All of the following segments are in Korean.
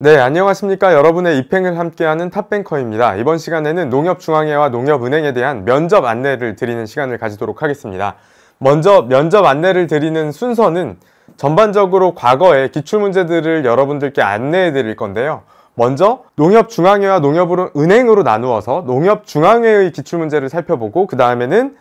네, 안녕하십니까. 여러분의 입행을 함께하는 탑뱅커입니다. 이번 시간에는 농협중앙회와 농협은행에 대한 면접 안내를 드리는 시간을 가지도록 하겠습니다. 먼저 면접 안내를 드리는 순서는 전반적으로 과거의 기출문제들을 여러분들께 안내해 드릴 건데요. 먼저 농협중앙회와 농협은행으로 나누어서 농협중앙회의 기출문제를 살펴보고 그 다음에는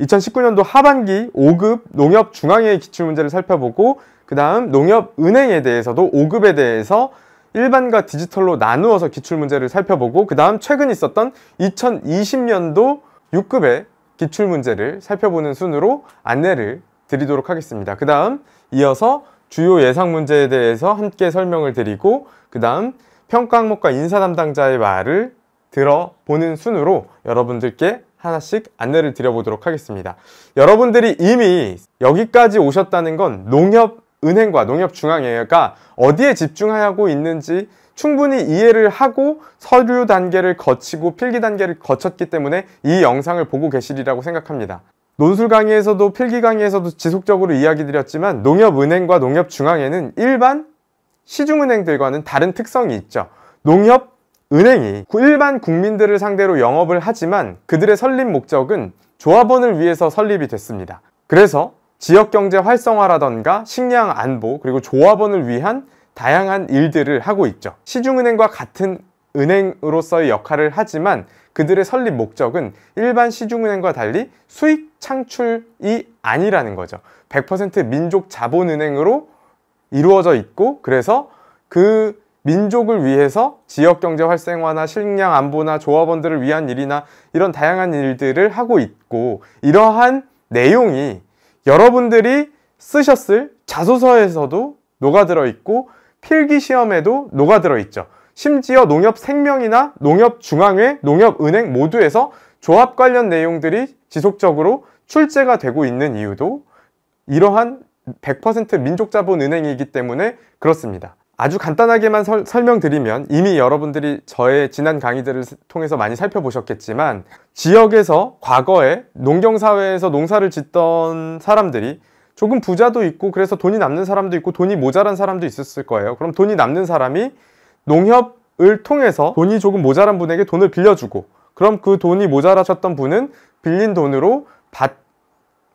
2019년도 하반기 5급 농협중앙회의 기출문제를 살펴보고 그 다음 농협은행에 대해서도 5급에 대해서 일반과 디지털로 나누어서 기출문제를 살펴보고 그 다음 최근 있었던 2020년도 6급의 기출문제를 살펴보는 순으로 안내를 드리도록 하겠습니다. 그 다음 이어서 주요 예상 문제에 대해서 함께 설명을 드리고 그 다음 평가 항목과 인사 담당자의 말을 들어보는 순으로 여러분들께 하나씩 안내를 드려보도록 하겠습니다. 여러분들이 이미 여기까지 오셨다는 건 농협 은행과 농협중앙회가 어디에 집중하고 있는지 충분히 이해를 하고 서류 단계를 거치고 필기 단계를 거쳤기 때문에 이 영상을 보고 계시리라고 생각합니다. 논술 강의에서도 필기 강의에서도 지속적으로 이야기 드렸지만 농협은행과 농협중앙회는 일반 시중은행들과는 다른 특성이 있죠. 농협 은행이 일반 국민들을 상대로 영업을 하지만 그들의 설립 목적은 조합원을 위해서 설립이 됐습니다. 그래서 지역경제 활성화라던가 식량 안보 그리고 조합원을 위한 다양한 일들을 하고 있죠. 시중은행과 같은 은행으로서의 역할을 하지만 그들의 설립 목적은 일반 시중은행과 달리 수익 창출이 아니라는 거죠. 100% 민족 자본은행으로 이루어져 있고 그래서 그 민족을 위해서 지역 경제 활성화나 식량 안보나 조합원들을 위한 일이나 이런 다양한 일들을 하고 있고 이러한 내용이 여러분들이 쓰셨을 자소서에서도 녹아들어 있고 필기 시험에도 녹아들어 있죠. 심지어 농협 생명이나 농협 중앙회, 농협 은행 모두에서 조합 관련 내용들이 지속적으로 출제가 되고 있는 이유도 이러한 100% 민족자본은행이기 때문에 그렇습니다. 아주 간단하게만 설, 명드리면 이미 여러분들이 저의 지난 강의들을 통해서 많이 살펴보셨겠지만 지역에서 과거에 농경사회에서 농사를 짓던 사람들이 조금 부자도 있고 그래서 돈이 남는 사람도 있고 돈이 모자란 사람도 있었을 거예요 그럼 돈이 남는 사람이 농협을 통해서 돈이 조금 모자란 분에게 돈을 빌려주고 그럼 그 돈이 모자라셨던 분은 빌린 돈으로 밭,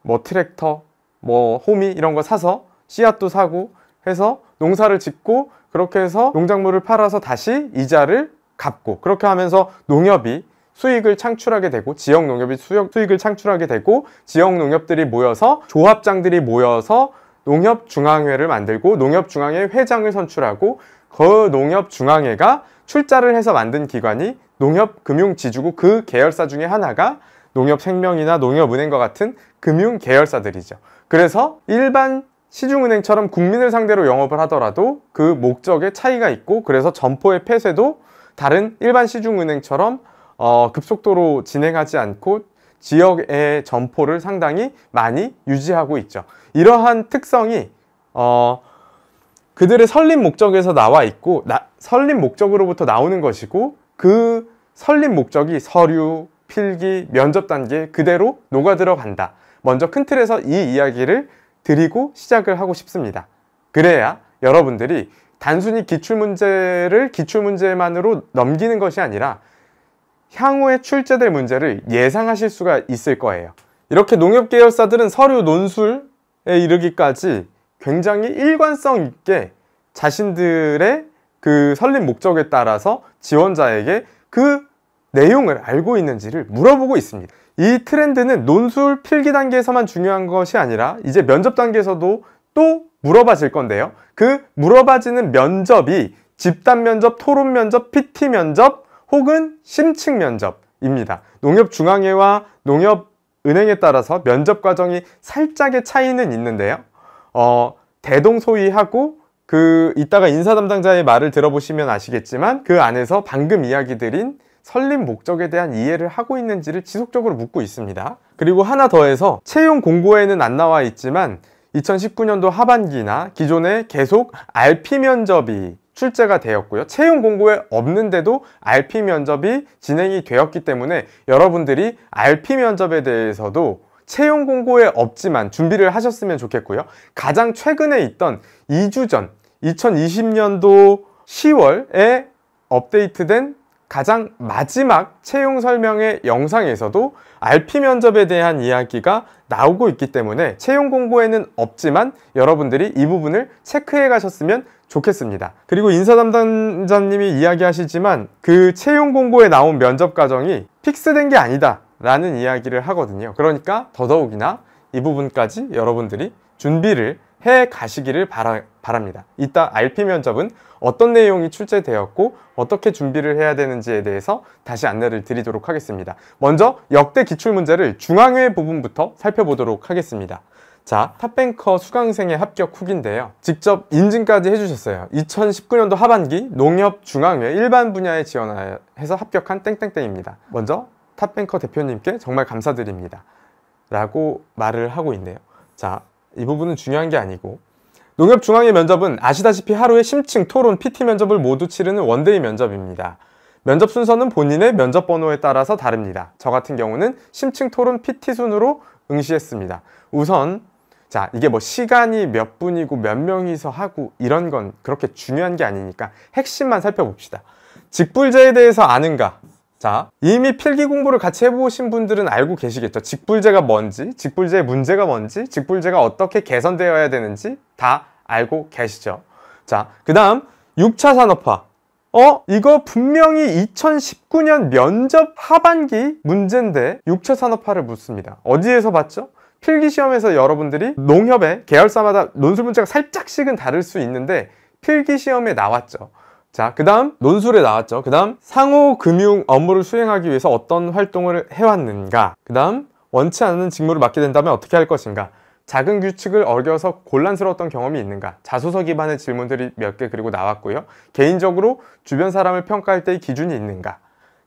뭐 트랙터, 뭐 호미 이런 거 사서 씨앗도 사고 해서 농사를 짓고 그렇게 해서 농작물을 팔아서 다시 이자를 갚고 그렇게 하면서 농협이 수익을 창출하게 되고 지역 농협이 수역, 수익을 창출하게 되고 지역 농협들이 모여서 조합장들이 모여서 농협 중앙회를 만들고 농협 중앙회 회장을 선출하고 그 농협 중앙회가 출자를 해서 만든 기관이 농협금융지주고 그 계열사 중에 하나가 농협생명이나 농협은행과 같은 금융계열사들이죠. 그래서 일반 시중은행처럼 국민을 상대로 영업을 하더라도 그 목적에 차이가 있고 그래서 점포의 폐쇄도 다른 일반 시중은행처럼 어, 급속도로 진행하지 않고 지역의 점포를 상당히 많이 유지하고 있죠. 이러한 특성이 어, 그들의 설립 목적에서 나와 있고 나, 설립 목적으로부터 나오는 것이고 그 설립 목적이 서류, 필기, 면접 단계 그대로 녹아 들어간다. 먼저 큰 틀에서 이 이야기를 드리고 시작을 하고 싶습니다. 그래야 여러분들이 단순히 기출문제를 기출문제만으로 넘기는 것이 아니라 향후에 출제될 문제를 예상하실 수가 있을 거예요. 이렇게 농협 계열사들은 서류 논술에 이르기까지 굉장히 일관성 있게 자신들의 그 설립 목적에 따라서 지원자에게 그 내용을 알고 있는지를 물어보고 있습니다. 이 트렌드는 논술 필기 단계에서만 중요한 것이 아니라 이제 면접 단계에서도 또 물어봐질 건데요. 그 물어봐지는 면접이 집단 면접, 토론 면접, PT 면접 혹은 심층 면접입니다. 농협중앙회와 농협은행에 따라서 면접 과정이 살짝의 차이는 있는데요. 어, 대동소이하고 그 이따가 인사 담당자의 말을 들어보시면 아시겠지만 그 안에서 방금 이야기 드린 설립 목적에 대한 이해를 하고 있는지를 지속적으로 묻고 있습니다. 그리고 하나 더해서 채용 공고에는 안 나와 있지만 2019년도 하반기나 기존에 계속 RP 면접이 출제가 되었고요. 채용 공고에 없는데도 RP 면접이 진행이 되었기 때문에 여러분들이 RP 면접에 대해서도 채용 공고에 없지만 준비를 하셨으면 좋겠고요. 가장 최근에 있던 2주 전 2020년도 10월에 업데이트된 가장 마지막 채용 설명의 영상에서도 RP 면접에 대한 이야기가 나오고 있기 때문에 채용 공고에는 없지만 여러분들이 이 부분을 체크해 가셨으면 좋겠습니다. 그리고 인사 담당자님이 이야기하시지만 그 채용 공고에 나온 면접 과정이 픽스된 게 아니다 라는 이야기를 하거든요. 그러니까 더더욱이나 이 부분까지 여러분들이 준비를 해 가시기를 바라, 바랍니다. 이따 RP 면접은 어떤 내용이 출제되었고 어떻게 준비를 해야 되는지에 대해서 다시 안내를 드리도록 하겠습니다. 먼저 역대 기출문제를 중앙회 부분부터 살펴보도록 하겠습니다. 자, 탑뱅커 수강생의 합격 후기인데요. 직접 인증까지 해주셨어요. 2019년도 하반기 농협중앙회 일반 분야에 지원해서 합격한 땡땡땡입니다. 먼저 탑뱅커 대표님께 정말 감사드립니다. 라고 말을 하고 있네요. 자, 이 부분은 중요한 게 아니고 농협중앙회 면접은 아시다시피 하루에 심층, 토론, PT 면접을 모두 치르는 원데이 면접입니다. 면접 순서는 본인의 면접 번호에 따라서 다릅니다. 저 같은 경우는 심층, 토론, PT 순으로 응시했습니다. 우선 자 이게 뭐 시간이 몇 분이고 몇 명이서 하고 이런 건 그렇게 중요한 게 아니니까 핵심만 살펴봅시다. 직불제에 대해서 아는가? 자, 이미 필기 공부를 같이 해보신 분들은 알고 계시겠죠? 직불제가 뭔지, 직불제의 문제가 뭔지, 직불제가 어떻게 개선되어야 되는지 다 알고 계시죠? 자, 그 다음 6차 산업화. 어? 이거 분명히 2019년 면접 하반기 문제인데 6차 산업화를 묻습니다. 어디에서 봤죠? 필기시험에서 여러분들이 농협의 계열사마다 논술 문제가 살짝씩은 다를 수 있는데 필기시험에 나왔죠. 자, 그 다음 논술에 나왔죠. 그 다음 상호금융 업무를 수행하기 위해서 어떤 활동을 해왔는가. 그 다음 원치 않는 직무를 맡게 된다면 어떻게 할 것인가. 작은 규칙을 어겨서 곤란스러웠던 경험이 있는가 자소서 기반의 질문들이 몇 개 그리고 나왔고요 개인적으로 주변 사람을 평가할 때의 기준이 있는가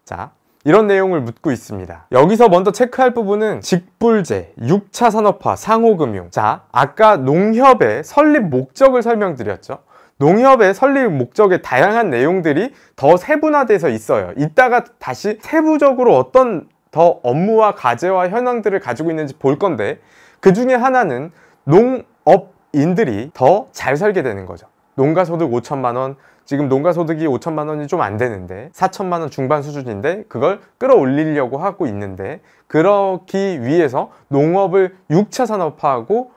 자 이런 내용을 묻고 있습니다 여기서 먼저 체크할 부분은 직불제, 6차 산업화, 상호금융 자 아까 농협의 설립 목적을 설명드렸죠 농협의 설립 목적의 다양한 내용들이 더 세분화돼서 있어요. 이따가 다시 세부적으로 어떤 더 업무와 과제와 현황들을 가지고 있는지 볼 건데 그 중에 하나는 농업인들이 더 잘 살게 되는 거죠. 농가소득 5천만 원, 지금 농가소득이 5천만 원이 좀 안 되는데 4천만 원 중반 수준인데 그걸 끌어올리려고 하고 있는데 그러기 위해서 농업을 6차 산업화하고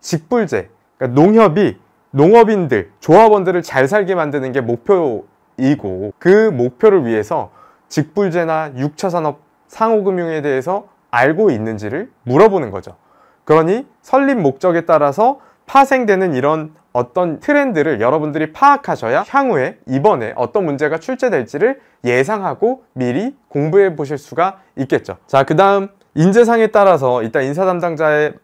직불제, 그러니까 농협이 농업인들, 조합원들을 잘 살게 만드는 게 목표이고 그 목표를 위해서 직불제나 6차 산업 상호금융에 대해서 알고 있는지를 물어보는 거죠. 그러니 설립 목적에 따라서 파생되는 이런 어떤 트렌드를 여러분들이 파악하셔야 향후에 이번에 어떤 문제가 출제될지를 예상하고 미리 공부해 보실 수가 있겠죠. 자, 그 다음 인재상에 따라서 일단 인사 담당자의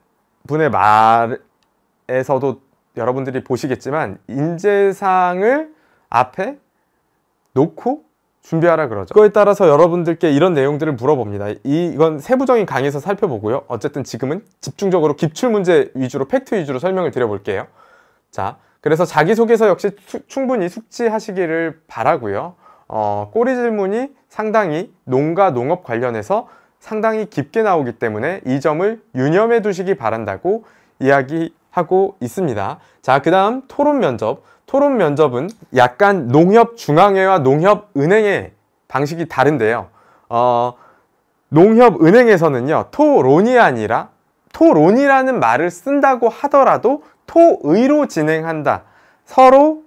분의 말에서도 여러분들이 보시겠지만 인재상을 앞에 놓고 준비하라 그러죠. 그거에 따라서 여러분들께 이런 내용들을 물어봅니다. 이, 건 세부적인 강의에서 살펴보고요. 어쨌든 지금은 집중적으로 기출 문제 위주로 팩트 위주로 설명을 드려볼게요. 자, 그래서 자기소개서 역시 추, 충분히 숙지하시기를 바라고요. 어, 꼬리 질문이 상당히 농가 농업 관련해서 상당히 깊게 나오기 때문에 이 점을 유념해 두시기 바란다고 이야기 하고 있습니다. 자, 그 다음 토론 면접. 토론 면접은 약간 농협중앙회와 농협은행의 방식이 다른데요. 어, 농협은행에서는요, 토론이 아니라 토론이라는 말을 쓴다고 하더라도 토의로 진행한다. 서로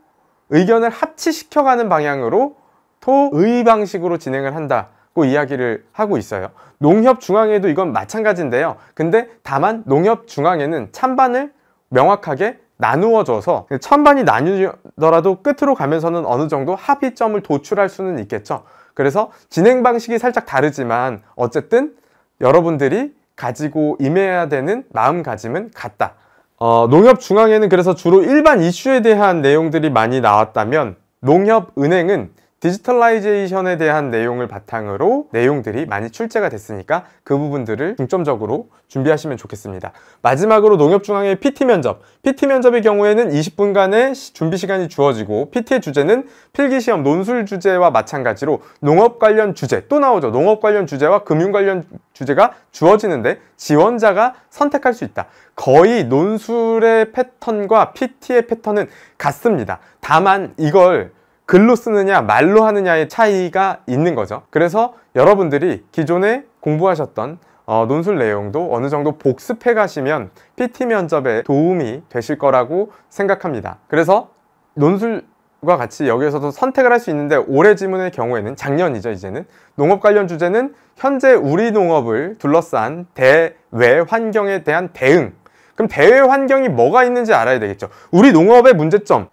의견을 합치시켜가는 방향으로 토의 방식으로 진행을 한다고 이야기를 하고 있어요. 농협중앙회도 이건 마찬가지인데요. 근데 다만 농협중앙회는 찬반을 명확하게 나누어져서 천반이 나뉘더라도 끝으로 가면서는 어느 정도 합의점을 도출할 수는 있겠죠. 그래서 진행 방식이 살짝 다르지만 어쨌든 여러분들이 가지고 임해야 되는 마음가짐은 같다. 어, 농협중앙에는 그래서 주로 일반 이슈에 대한 내용들이 많이 나왔다면 농협은행은 디지털라이제이션에 대한 내용을 바탕으로 내용들이 많이 출제가 됐으니까 그 부분들을 중점적으로 준비하시면 좋겠습니다. 마지막으로 농협중앙회 PT 면접 PT 면접의 경우에는 20분간의 준비 시간이 주어지고 PT의 주제는 필기시험 논술 주제와 마찬가지로 농업 관련 주제 또 나오죠. 농업 관련 주제와 금융 관련 주제가 주어지는데 지원자가 선택할 수 있다. 거의 논술의 패턴과 PT의 패턴은 같습니다. 다만 이걸 글로 쓰느냐 말로 하느냐의 차이가 있는 거죠. 그래서 여러분들이 기존에 공부하셨던 어, 논술 내용도 어느 정도 복습해 가시면 PT 면접에 도움이 되실 거라고 생각합니다. 그래서 논술 과 같이 여기에서도 선택을 할 수 있는데 올해 지문의 경우에는 작년이죠 이제는 농업 관련 주제는 현재 우리 농업을 둘러싼 대외 환경에 대한 대응 그럼 대외 환경이 뭐가 있는지 알아야 되겠죠. 우리 농업의 문제점을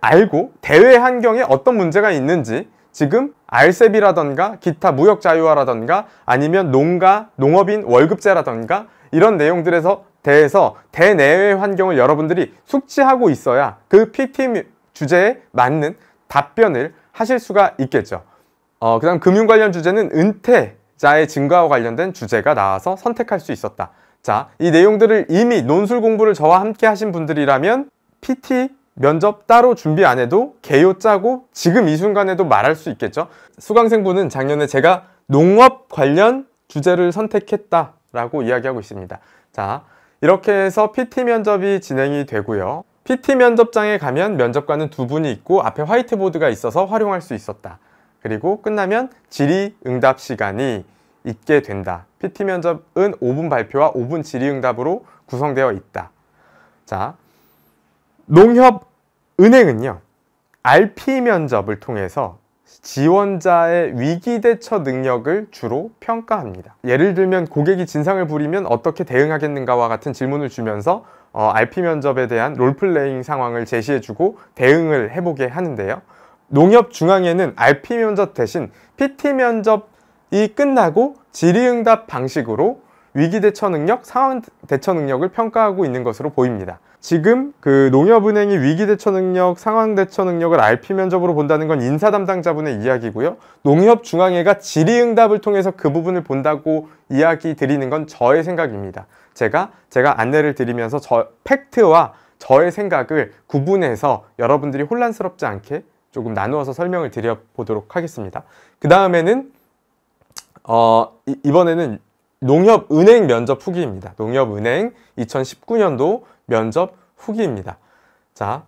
알고 대외 환경에 어떤 문제가 있는지 지금 알셉이라던가 기타 무역 자유화라던가 아니면 농가, 농업인 월급제라던가 이런 내용들에서 대해서 대내외 환경을 여러분들이 숙지하고 있어야 그 PT 주제에 맞는 답변을 하실 수가 있겠죠. 어, 그 다음 금융 관련 주제는 은퇴자의 증가와 관련된 주제가 나와서 선택할 수 있었다. 자, 이 내용들을 이미 논술 공부를 저와 함께 하신 분들이라면 PT 면접 따로 준비 안 해도 개요 짜고 지금 이 순간에도 말할 수 있겠죠. 수강생분은 작년에 제가 농업 관련 주제를 선택했다라고 이야기하고 있습니다. 자, 이렇게 해서 PT 면접이 진행이 되고요. PT 면접장에 가면 면접관은 두 분이 있고 앞에 화이트보드가 있어서 활용할 수 있었다. 그리고 끝나면 질의 응답 시간이 있게 된다. PT 면접은 5분 발표와 5분 질의응답으로 구성되어 있다. 자, 농협 은행은요. RP 면접을 통해서 지원자의 위기 대처 능력을 주로 평가합니다. 예를 들면 고객이 진상을 부리면 어떻게 대응하겠는가와 같은 질문을 주면서 어, RP 면접에 대한 롤플레잉 상황을 제시해주고 대응을 해보게 하는데요. 농협 중앙에는 RP 면접 대신 PT 면접 이 끝나고 질의응답 방식으로 위기 대처 능력, 상황 대처 능력을 평가하고 있는 것으로 보입니다. 지금 그 농협은행이 위기 대처 능력, 상황 대처 능력을 RP 면접으로 본다는 건 인사 담당자분의 이야기고요. 농협중앙회가 질의응답을 통해서 그 부분을 본다고 이야기 드리는 건 저의 생각입니다. 제가 제가 안내를 드리면서 저 팩트와 저의 생각을 구분해서 여러분들이 혼란스럽지 않게 조금 나누어서 설명을 드려보도록 하겠습니다. 그 다음에는 어, 이, 번에는 농협은행 면접 후기입니다. 농협은행 2019년도 면접 후기입니다. 자,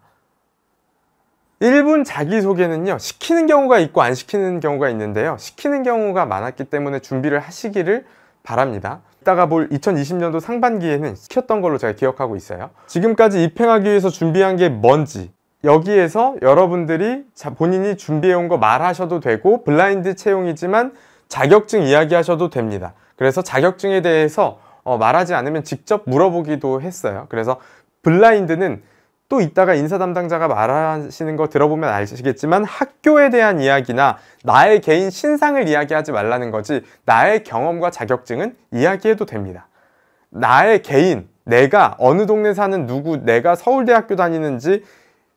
1분 자기소개는요. 시키는 경우가 있고 안 시키는 경우가 있는데요. 시키는 경우가 많았기 때문에 준비를 하시기를 바랍니다. 이따가 볼 2020년도 상반기에는 시켰던 걸로 제가 기억하고 있어요. 지금까지 입행하기 위해서 준비한 게 뭔지 여기에서 여러분들이 본인이 준비해온 거 말하셔도 되고 블라인드 채용이지만 자격증 이야기하셔도 됩니다. 그래서 자격증에 대해서 어, 말하지 않으면 직접 물어보기도 했어요. 그래서 블라인드는 또 이따가 인사 담당자가 말하시는 거 들어보면 아시겠지만 학교에 대한 이야기나 나의 개인 신상을 이야기하지 말라는 거지 나의 경험과 자격증은 이야기해도 됩니다. 나의 개인, 내가 어느 동네 사는 누구, 내가 서울대학교 다니는지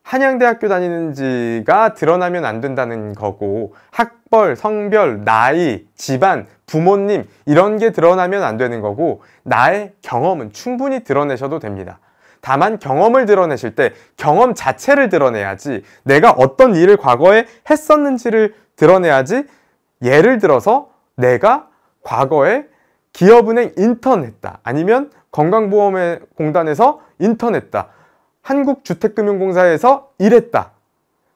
한양대학교 다니는지가 드러나면 안 된다는 거고 학벌, 성별, 나이, 집안, 부모님 이런 게 드러나면 안 되는 거고 나의 경험은 충분히 드러내셔도 됩니다. 다만 경험을 드러내실 때 경험 자체를 드러내야지 내가 어떤 일을 과거에 했었는지를 드러내야지 예를 들어서 내가 과거에 기업은행 인턴 했다 아니면 건강보험공단에서 인턴 했다 한국주택금융공사에서 일했다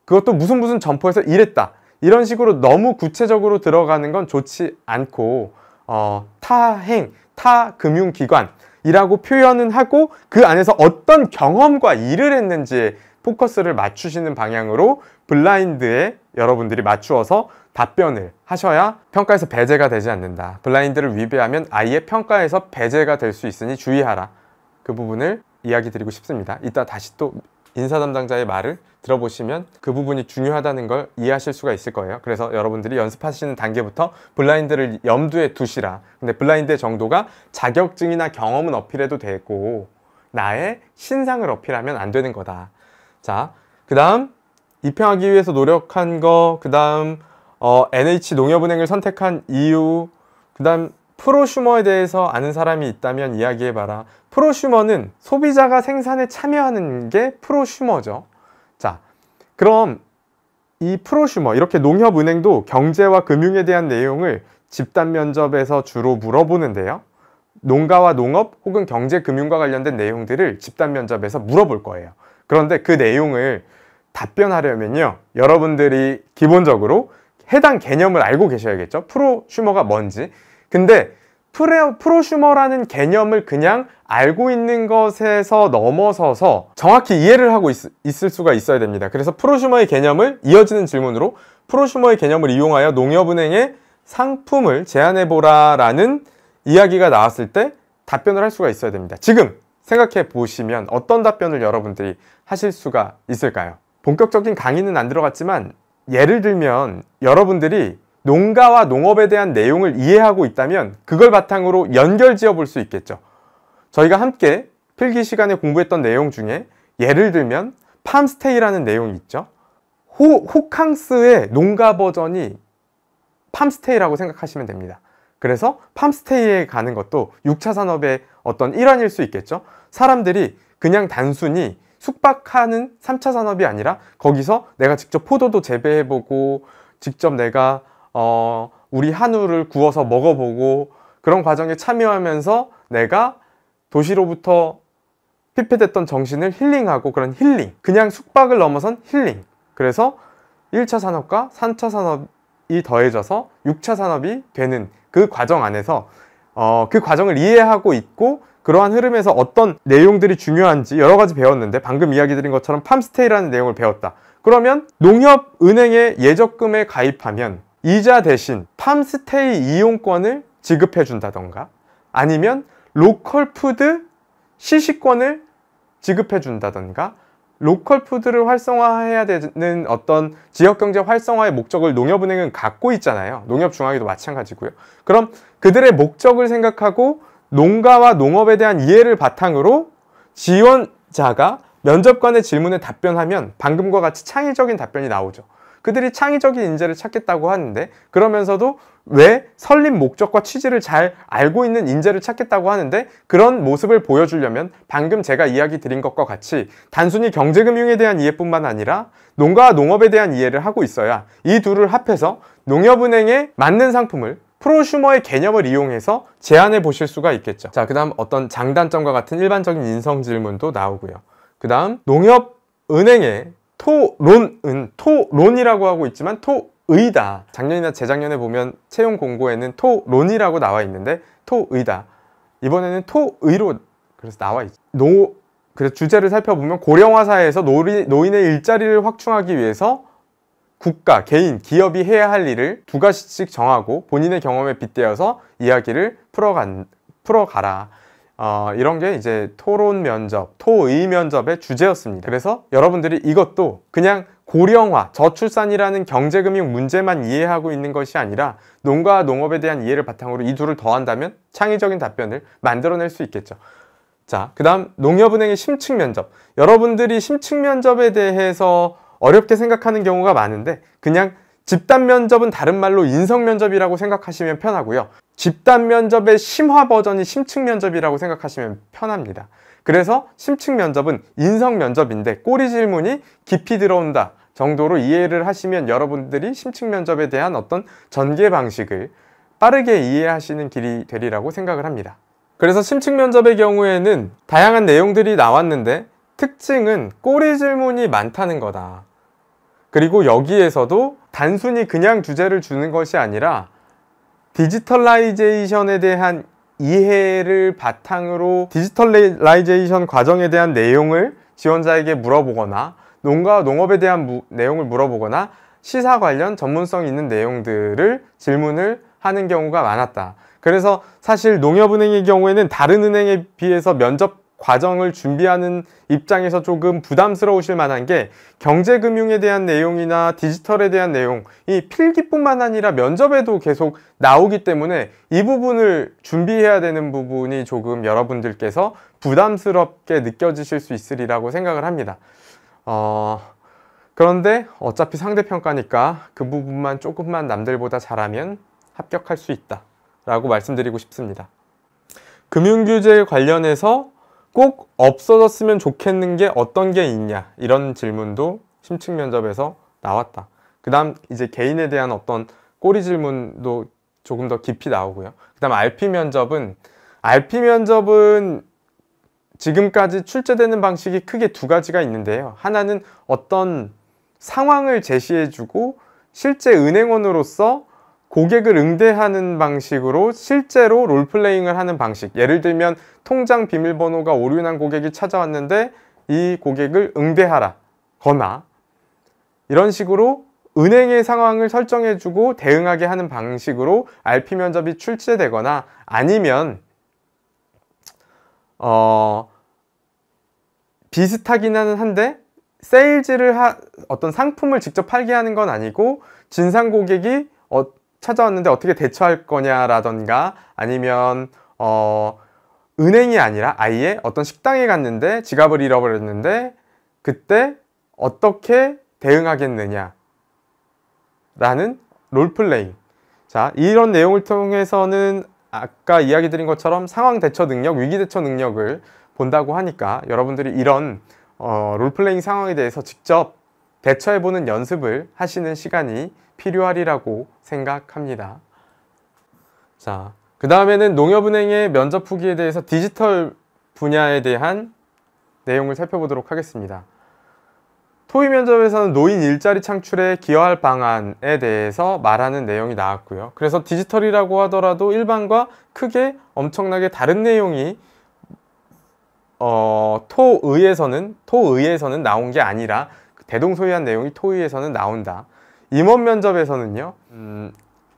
그것도 무슨 무슨 점포에서 일했다 이런 식으로 너무 구체적으로 들어가는 건 좋지 않고 어, 타행, 타금융기관이라고 표현은 하고 그 안에서 어떤 경험과 일을 했는지에 포커스를 맞추시는 방향으로 블라인드에 여러분들이 맞추어서 답변을 하셔야 평가에서 배제가 되지 않는다. 블라인드를 위배하면 아예 평가에서 배제가 될 수 있으니 주의하라. 그 부분을 이야기 드리고 싶습니다. 이따 다시 또 인사 담당자의 말을 들어보시면 그 부분이 중요하다는 걸 이해하실 수가 있을 거예요. 그래서 여러분들이 연습하시는 단계부터 블라인드를 염두에 두시라. 근데 블라인드의 정도가 자격증이나 경험은 어필해도 되고 나의 신상을 어필하면 안 되는 거다. 자, 그 다음 입행하기 위해서 노력한 거, 그 다음 어, NH 농협은행을 선택한 이유, 그 다음 프로슈머에 대해서 아는 사람이 있다면 이야기해봐라. 프로슈머는 소비자가 생산에 참여하는 게 프로슈머죠. 자, 그럼 이 프로슈머, 이렇게 농협은행도 경제와 금융에 대한 내용을 집단 면접에서 주로 물어보는데요. 농가와 농업 혹은 경제 금융과 관련된 내용들을 집단 면접에서 물어볼 거예요. 그런데 그 내용을 답변하려면요. 여러분들이 기본적으로 해당 개념을 알고 계셔야겠죠. 프로슈머가 뭔지. 근데 프로슈머라는 개념을 그냥 알고 있는 것에서 넘어서서 정확히 이해를 하고 있, 있을 수가 있어야 됩니다. 그래서 프로슈머의 개념을 이어지는 질문으로 프로슈머의 개념을 이용하여 농협은행의 상품을 제안해보라 라는 이야기가 나왔을 때 답변을 할 수가 있어야 됩니다. 지금 생각해 보시면 어떤 답변을 여러분들이 하실 수가 있을까요? 본격적인 강의는 안 들어갔지만 예를 들면 여러분들이 농가와 농업에 대한 내용을 이해하고 있다면 그걸 바탕으로 연결 지어 볼 수 있겠죠. 저희가 함께 필기 시간에 공부했던 내용 중에 예를 들면 팜스테이라는 내용이 있죠. 호, 호캉스의 농가 버전이 팜스테이라고 생각하시면 됩니다. 그래서 팜스테이에 가는 것도 6차 산업의 어떤 일환일 수 있겠죠. 사람들이 그냥 단순히 숙박하는 3차 산업이 아니라 거기서 내가 직접 포도도 재배해보고 직접 내가 어, 우리 한우를 구워서 먹어보고 그런 과정에 참여하면서 내가 도시로부터 피폐됐던 정신을 힐링하고 그런 힐링 그냥 숙박을 넘어선 힐링 그래서 1차 산업과 3차 산업이 더해져서 6차 산업이 되는 그 과정 안에서 어, 그 과정을 이해하고 있고 그러한 흐름에서 어떤 내용들이 중요한지 여러 가지 배웠는데 방금 이야기 드린 것처럼 팜스테이라는 내용을 배웠다. 그러면 농협은행에 예적금에 가입하면 이자 대신 팜스테이 이용권을 지급해 준다던가 아니면 로컬 푸드 시식권을 지급해 준다던가 로컬 푸드를 활성화해야 되는 어떤 지역경제 활성화의 목적을 농협은행은 갖고 있잖아요. 농협중앙위도 마찬가지고요. 그럼 그들의 목적을 생각하고 농가와 농업에 대한 이해를 바탕으로 지원자가 면접관의 질문에 답변하면 방금과 같이 창의적인 답변이 나오죠. 그들이 창의적인 인재를 찾겠다고 하는데 그러면서도 왜 설립 목적과 취지를 잘 알고 있는 인재를 찾겠다고 하는데 그런 모습을 보여주려면 방금 제가 이야기 드린 것과 같이 단순히 경제금융에 대한 이해뿐만 아니라 농가와 농업에 대한 이해를 하고 있어야 이 둘을 합해서 농협은행에 맞는 상품을 프로슈머의 개념을 이용해서 제안해 보실 수가 있겠죠 자그 다음 어떤 장단점과 같은 일반적인 인성 질문도 나오고요 그 다음 농협은행에 토론은 토론이라고 하고 있지만 토의다 작년이나 재작년에 보면 채용 공고에는 토론이라고 나와 있는데 토의다 이번에는 토의로 그래서 나와 있죠 노 그래서 주제를 살펴보면 고령화 사회에서 노리, 노인의 일자리를 확충하기 위해서 국가, 개인, 기업이 해야 할 일을 두 가지씩 정하고 본인의 경험에 빗대어서 이야기를 풀어간, 풀어가라 어, 이런 게 이제 토론 면접, 토의 면접의 주제였습니다. 그래서 여러분들이 이것도 그냥 고령화, 저출산이라는 경제금융 문제만 이해하고 있는 것이 아니라 농가와 농업에 대한 이해를 바탕으로 이 둘을 더한다면 창의적인 답변을 만들어낼 수 있겠죠. 자, 그 다음 농협은행의 심층 면접. 여러분들이 심층 면접에 대해서 어렵게 생각하는 경우가 많은데 그냥 집단 면접은 다른 말로 인성 면접이라고 생각하시면 편하고요. 집단 면접의 심화 버전이 심층 면접이라고 생각하시면 편합니다. 그래서 심층 면접은 인성 면접인데 꼬리 질문이 깊이 들어온다 정도로 이해를 하시면 여러분들이 심층 면접에 대한 어떤 전개 방식을 빠르게 이해하시는 길이 되리라고 생각을 합니다. 그래서 심층 면접의 경우에는 다양한 내용들이 나왔는데 특징은 꼬리 질문이 많다는 거다. 그리고 여기에서도 단순히 그냥 주제를 주는 것이 아니라 디지털라이제이션에 대한 이해를 바탕으로 디지털라이제이션 과정에 대한 내용을 지원자에게 물어보거나 농가와 농업에 대한 무, 내용을 물어보거나 시사 관련 전문성 있는 내용들을 질문을 하는 경우가 많았다. 그래서 사실 농협은행의 경우에는 다른 은행에 비해서 면접 과정을 준비하는 입장에서 조금 부담스러우실 만한 게 경제금융에 대한 내용이나 디지털에 대한 내용 이 필기뿐만 아니라 면접에도 계속 나오기 때문에 이 부분을 준비해야 되는 부분이 조금 여러분들께서 부담스럽게 느껴지실 수 있으리라고 생각을 합니다 어... 그런데 어차피 상대평가니까 그 부분만 조금만 남들보다 잘하면 합격할 수 있다 라고 말씀드리고 싶습니다 금융규제 관련해서 꼭 없어졌으면 좋겠는 게 어떤 게 있냐 이런 질문도 심층 면접에서 나왔다 그 다음 이제 개인에 대한 어떤 꼬리 질문도 조금 더 깊이 나오고요 그 다음 RP 면접은 RP 면접은 지금까지 출제되는 방식이 크게 두 가지가 있는데요 하나는 어떤 상황을 제시해주고 실제 은행원으로서 고객을 응대하는 방식으로 실제로 롤플레잉을 하는 방식 예를 들면 통장 비밀번호가 오류난 고객이 찾아왔는데 이 고객을 응대하라 거나 이런 식으로 은행의 상황을 설정해주고 대응하게 하는 방식으로 RP 면접이 출제되거나 아니면 어비슷하기는 한데 세일즈를 하, 어떤 상품을 직접 팔게 하는 건 아니고 진상 고객이 어, 찾아왔는데 어떻게 대처할 거냐라던가 아니면 어 은행이 아니라 아예 어떤 식당에 갔는데 지갑을 잃어버렸는데 그때 어떻게 대응하겠느냐 라는 롤플레잉 자 이런 내용을 통해서는 아까 이야기 드린 것처럼 상황 대처 능력, 위기 대처 능력을 본다고 하니까 여러분들이 이런 어, 롤플레잉 상황에 대해서 직접 대처해보는 연습을 하시는 시간이 필요하리라고 생각합니다. 자, 그 다음에는 농협은행의 면접 후기에 대해서 디지털 분야에 대한 내용을 살펴보도록 하겠습니다. 토의 면접에서는 노인 일자리 창출에 기여할 방안에 대해서 말하는 내용이 나왔고요. 그래서 디지털이라고 하더라도 일반과 크게 엄청나게 다른 내용이 어, 토의에서는 토의에서는 나온 게 아니라 대동소이한 내용이 토의에서는 나온다. 임원 면접에서는요. 음,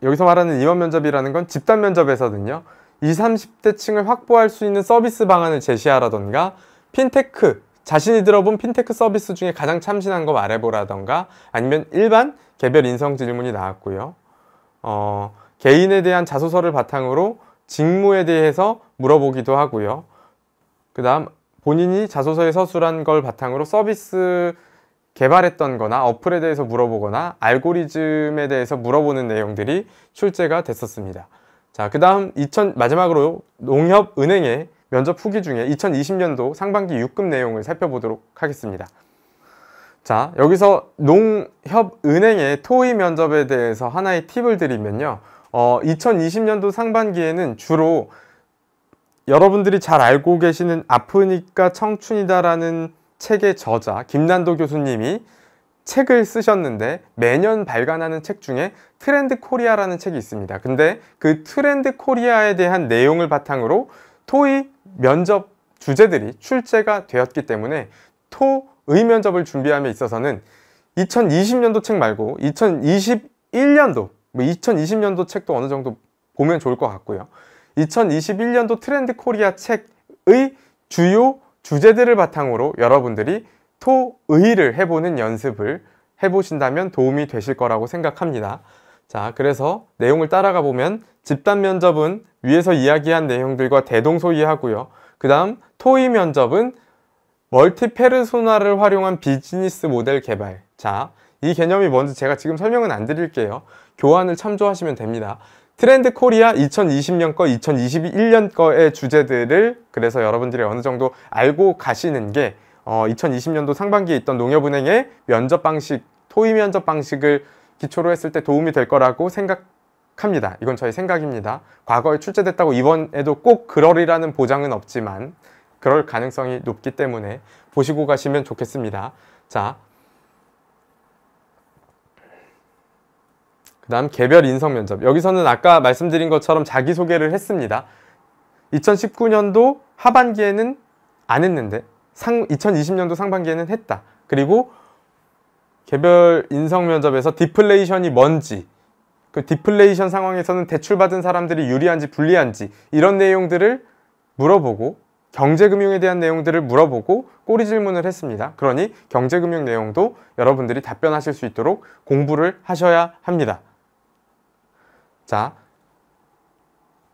여기서 말하는 임원 면접이라는 건 집단 면접에서는요. 20, 30대 층을 확보할 수 있는 서비스 방안을 제시하라던가 핀테크, 자신이 들어본 핀테크 서비스 중에 가장 참신한 거 말해보라던가 아니면 일반 개별 인성 질문이 나왔고요. 어, 개인에 대한 자소서를 바탕으로 직무에 대해서 물어보기도 하고요. 그 다음 본인이 자소서에 서술한 걸 바탕으로 서비스 개발했던 거나 어플에 대해서 물어보거나 알고리즘에 대해서 물어보는 내용들이 출제가 됐었습니다. 자, 그 다음 2000 마지막으로 농협은행의 면접 후기 중에 2020년도 상반기 6급 내용을 살펴보도록 하겠습니다. 자, 여기서 농협은행의 토의 면접에 대해서 하나의 팁을 드리면요. 어, 2020년도 상반기에는 주로 여러분들이 잘 알고 계시는 아프니까 청춘이다라는 책의 저자 김난도 교수님이 책을 쓰셨는데 매년 발간하는 책 중에 트렌드 코리아라는 책이 있습니다. 근데 그 트렌드 코리아에 대한 내용을 바탕으로 토의 면접 주제들이 출제가 되었기 때문에 토의 면접을 준비함에 있어서는 2020년도 책 말고 2021년도 뭐 2020년도 책도 어느 정도 보면 좋을 것 같고요. 2021년도 트렌드 코리아 책의 주요 주제들을 바탕으로 여러분들이 토의를 해보는 연습을 해보신다면 도움이 되실 거라고 생각합니다. 자, 그래서 내용을 따라가 보면 집단 면접은 위에서 이야기한 내용들과 대동소이하고요. 그 다음 토의 면접은 멀티페르소나를 활용한 비즈니스 모델 개발 자, 이 개념이 뭔지 제가 지금 설명은 안 드릴게요. 교환을 참조하시면 됩니다. 트렌드 코리아 2020년 거, 2021년 거의 주제들을 그래서 여러분들이 어느 정도 알고 가시는 게 어, 2020년도 상반기에 있던 농협은행의 면접 방식, 토의 면접 방식을 기초로 했을 때 도움이 될 거라고 생각합니다. 이건 저의 생각입니다. 과거에 출제됐다고 이번에도 꼭 그러리라는 보장은 없지만 그럴 가능성이 높기 때문에 보시고 가시면 좋겠습니다. 자, 그 다음 개별 인성 면접 여기서는 아까 말씀드린 것처럼 자기소개를 했습니다 2019년도 하반기에는 안 했는데 상, 2020년도 상반기에는 했다 그리고 개별 인성 면접에서 디플레이션이 뭔지 그 디플레이션 상황에서는 대출받은 사람들이 유리한지 불리한지 이런 내용들을 물어보고 경제금융에 대한 내용들을 물어보고 꼬리 질문을 했습니다. 그러니 경제금융 내용도 여러분들이 답변하실 수 있도록 공부를 하셔야 합니다. 자,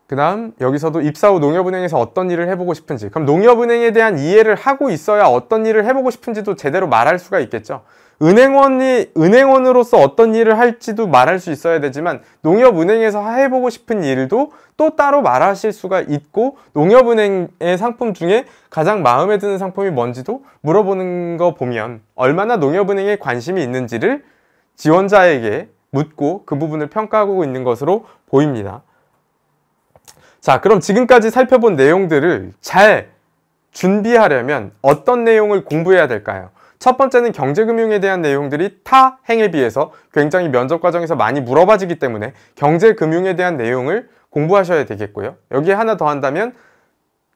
그 다음 여기서도 입사 후 농협은행에서 어떤 일을 해보고 싶은지 그럼 농협은행에 대한 이해를 하고 있어야 어떤 일을 해보고 싶은지도 제대로 말할 수가 있겠죠 은행원이 은행원으로서 어떤 일을 할지도 말할 수 있어야 되지만 농협은행에서 해보고 싶은 일도 또 따로 말하실 수가 있고 농협은행의 상품 중에 가장 마음에 드는 상품이 뭔지도 물어보는 거 보면 얼마나 농협은행에 관심이 있는지를 지원자에게 묻고 그 부분을 평가하고 있는 것으로 보입니다. 자, 그럼 지금까지 살펴본 내용들을 잘 준비하려면 어떤 내용을 공부해야 될까요? 첫 번째는 경제금융에 대한 내용들이 타 행에 비해서 굉장히 면접 과정에서 많이 물어봐지기 때문에 경제금융에 대한 내용을 공부하셔야 되겠고요. 여기에 하나 더 한다면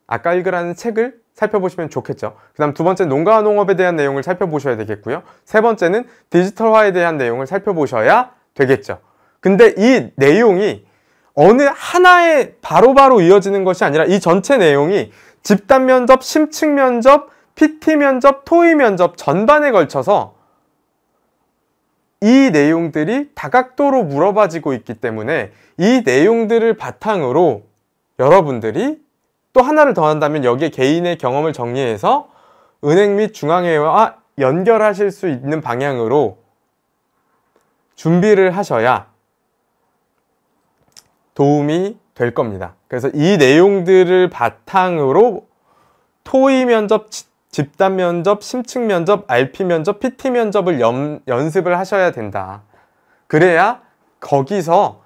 아까 읽으라는 책을 살펴보시면 좋겠죠. 그 다음 두 번째 농가와 농업에 대한 내용을 살펴보셔야 되겠고요. 세 번째는 디지털화에 대한 내용을 살펴보셔야 되겠죠. 근데 이 내용이 어느 하나에 바로바로 바로 이어지는 것이 아니라 이 전체 내용이 집단 면접, 심층 면접, PT 면접, 토의 면접 전반에 걸쳐서 이 내용들이 다각도로 물어봐지고 있기 때문에 이 내용들을 바탕으로 여러분들이 또 하나를 더한다면 여기에 개인의 경험을 정리해서 은행 및 중앙회와 연결하실 수 있는 방향으로 준비를 하셔야 도움이 될 겁니다. 그래서 이 내용들을 바탕으로 토의 면접, 집단 면접, 심층 면접, RP 면접, PT 면접을 연, 연습을 하셔야 된다. 그래야 거기서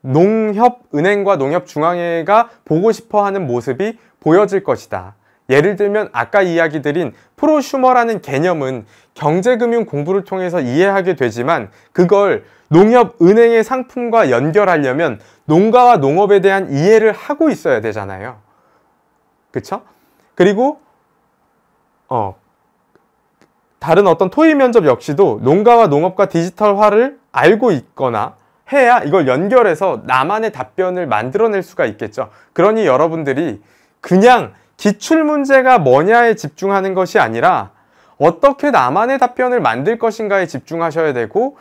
농협 은행과 농협 중앙회가 보고 싶어 하는 모습이 보여질 것이다. 예를 들면 아까 이야기 드린 프로슈머라는 개념은 경제금융 공부를 통해서 이해하게 되지만 그걸 농협 은행의 상품과 연결하려면 농가와 농업에 대한 이해를 하고 있어야 되잖아요. 그쵸? 그리고 어, 다른 어떤 토의 면접 역시도 농가와 농업과 디지털화를 알고 있거나 해야 이걸 연결해서 나만의 답변을 만들어낼 수가 있겠죠. 그러니 여러분들이 그냥 기출 문제가 뭐냐에 집중하는 것이 아니라 어떻게 나만의 답변을 만들 것인가에 집중하셔야 되고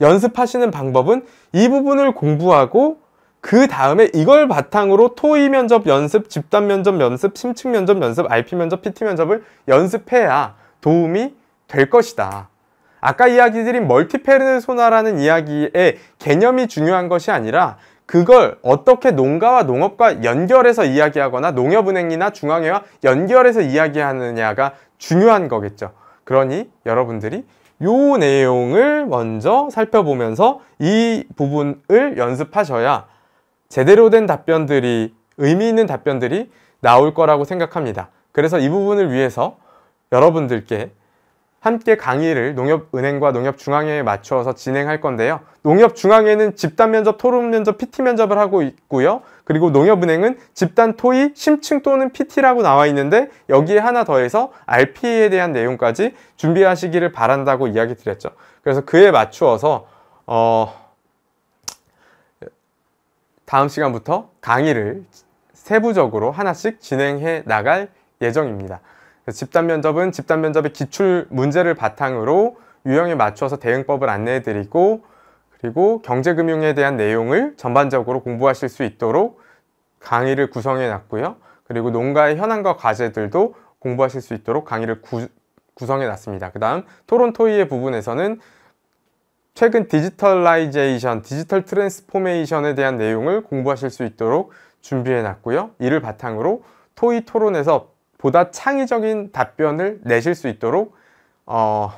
연습하시는 방법은 이 부분을 공부하고 그 다음에 이걸 바탕으로 토의 면접 연습, 집단 면접 연습, 심층 면접 연습, RP 면접, PT 면접을 연습해야 도움이 될 것이다. 아까 이야기드린 멀티페르소나라는 이야기의 개념이 중요한 것이 아니라 그걸 어떻게 농가와 농업과 연결해서 이야기하거나 농협은행이나 중앙회와 연결해서 이야기하느냐가 중요한 거겠죠. 그러니 여러분들이 요 내용을 먼저 살펴보면서 이 부분을 연습하셔야 제대로 된 답변들이 의미 있는 답변들이 나올 거라고 생각합니다. 그래서 이 부분을 위해서 여러분들께 함께 강의를 농협은행과 농협중앙회에 맞춰서 진행할 건데요. 농협중앙회는 집단 면접, 토론 면접, PT 면접을 하고 있고요. 그리고 농협은행은 집단 토의, 심층 또는 PT라고 나와 있는데 여기에 하나 더해서 RPA에 대한 내용까지 준비하시기를 바란다고 이야기 드렸죠. 그래서 그에 맞추어서 어... 다음 시간부터 강의를 세부적으로 하나씩 진행해 나갈 예정입니다. 집단 면접은 집단 면접의 기출 문제를 바탕으로 유형에 맞춰서 대응법을 안내해 드리고 그리고 경제금융에 대한 내용을 전반적으로 공부하실 수 있도록 강의를 구성해 놨고요. 그리고 농가의 현황과 과제들도 공부하실 수 있도록 강의를 구, 구성해 놨습니다. 그 다음 토론토이의 부분에서는 최근 디지털라이제이션, 디지털 트랜스포메이션에 대한 내용을 공부하실 수 있도록 준비해 놨고요. 이를 바탕으로 토이 토론에서 보다 창의적인 답변을 내실 수 있도록 어,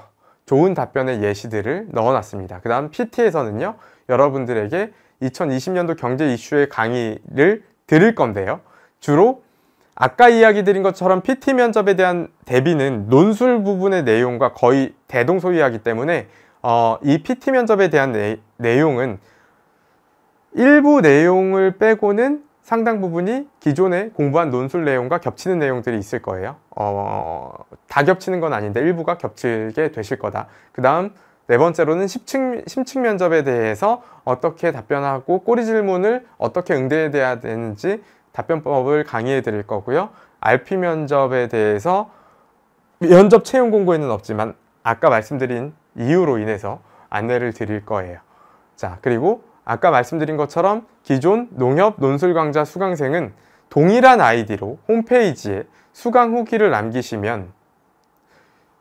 좋은 답변의 예시들을 넣어놨습니다. 그 다음 PT에서는요. 여러분들에게 2020년도 경제 이슈의 강의를 드릴 건데요. 주로 아까 이야기 드린 것처럼 PT 면접에 대한 대비는 논술 부분의 내용과 거의 대동소이하기 때문에 어, 이 PT 면접에 대한 내, 내용은 일부 내용을 빼고는 상당 부분이 기존에 공부한 논술 내용과 겹치는 내용들이 있을 거예요. 어, 어, 어 다 겹치는 건 아닌데 일부가 겹치게 되실 거다. 그 다음 네 번째로는 심층, 심층 면접에 대해서 어떻게 답변하고 꼬리 질문을 어떻게 응대해야 되는지 답변법을 강의해 드릴 거고요. RP 면접에 대해서 면접 채용 공고에는 없지만 아까 말씀드린 이유로 인해서 안내를 드릴 거예요. 자, 그리고 아까 말씀드린 것처럼 기존 농협 논술강좌 수강생은 동일한 아이디로 홈페이지에 수강 후기를 남기시면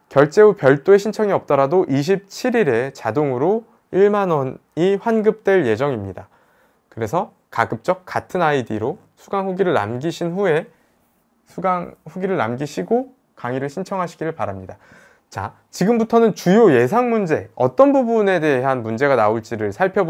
결제 후 별도의 신청이 없더라도 27일에 자동으로 1만원이 환급될 예정입니다. 그래서 가급적 같은 아이디로 수강 후기를 남기신 후에 수강 후기를 남기시고 강의를 신청하시기를 바랍니다. 자, 지금부터는 주요 예상 문제, 어떤 부분에 대한 문제가 나올지를 살펴보겠습니다.